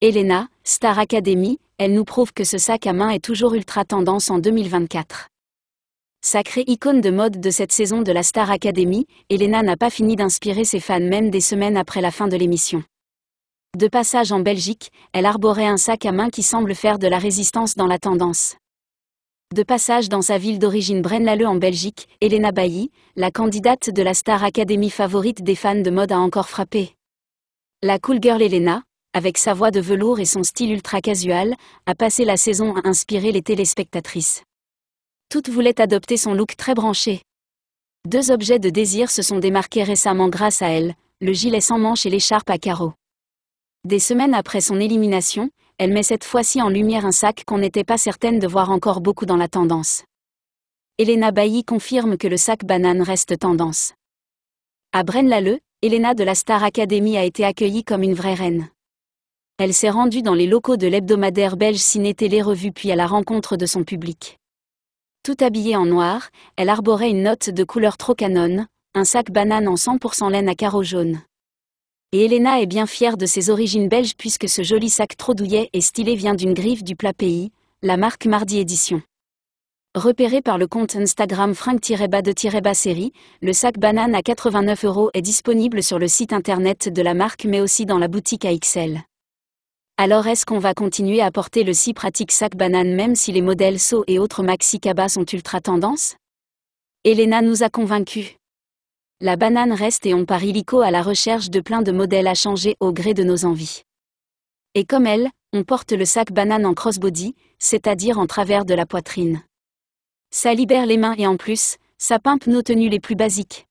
Elena, Star Academy, elle nous prouve que ce sac à main est toujours ultra tendance en 2024. Sacrée icône de mode de cette saison de la Star Academy, Elena n'a pas fini d'inspirer ses fans même des semaines après la fin de l'émission. De passage en Belgique, elle arborait un sac à main qui semble faire de la résistance dans la tendance. De passage dans sa ville d'origine Braine-l'Alleud en Belgique, Elena Bailly, la candidate de la Star Academy favorite des fans de mode a encore frappé. La cool girl Elena avec sa voix de velours et son style ultra-casual, a passé la saison à inspirer les téléspectatrices. Toutes voulaient adopter son look très branché. Deux objets de désir se sont démarqués récemment grâce à elle, le gilet sans manches et l'écharpe à carreaux. Des semaines après son élimination, elle met cette fois-ci en lumière un sac qu'on n'était pas certaine de voir encore beaucoup dans la tendance. Elena Bailly confirme que le sac banane reste tendance. À Braine-l'Alleud, Elena de la Star Academy a été accueillie comme une vraie reine elle s'est rendue dans les locaux de l'hebdomadaire belge Ciné Télé Revue puis à la rencontre de son public. Tout habillée en noir, elle arborait une note de couleur trop trocanone, un sac banane en 100% laine à carreaux jaunes. Et Elena est bien fière de ses origines belges puisque ce joli sac trop douillet et stylé vient d'une griffe du plat pays, la marque Mardi Édition. Repéré par le compte Instagram Franck-de-série, le sac banane à 89 euros est disponible sur le site internet de la marque mais aussi dans la boutique AXL alors est-ce qu'on va continuer à porter le si pratique sac banane même si les modèles So et autres maxi cabas sont ultra tendance Elena nous a convaincus. La banane reste et on part illico à la recherche de plein de modèles à changer au gré de nos envies. Et comme elle, on porte le sac banane en crossbody, c'est-à-dire en travers de la poitrine. Ça libère les mains et en plus, ça pimpe nos tenues les plus basiques.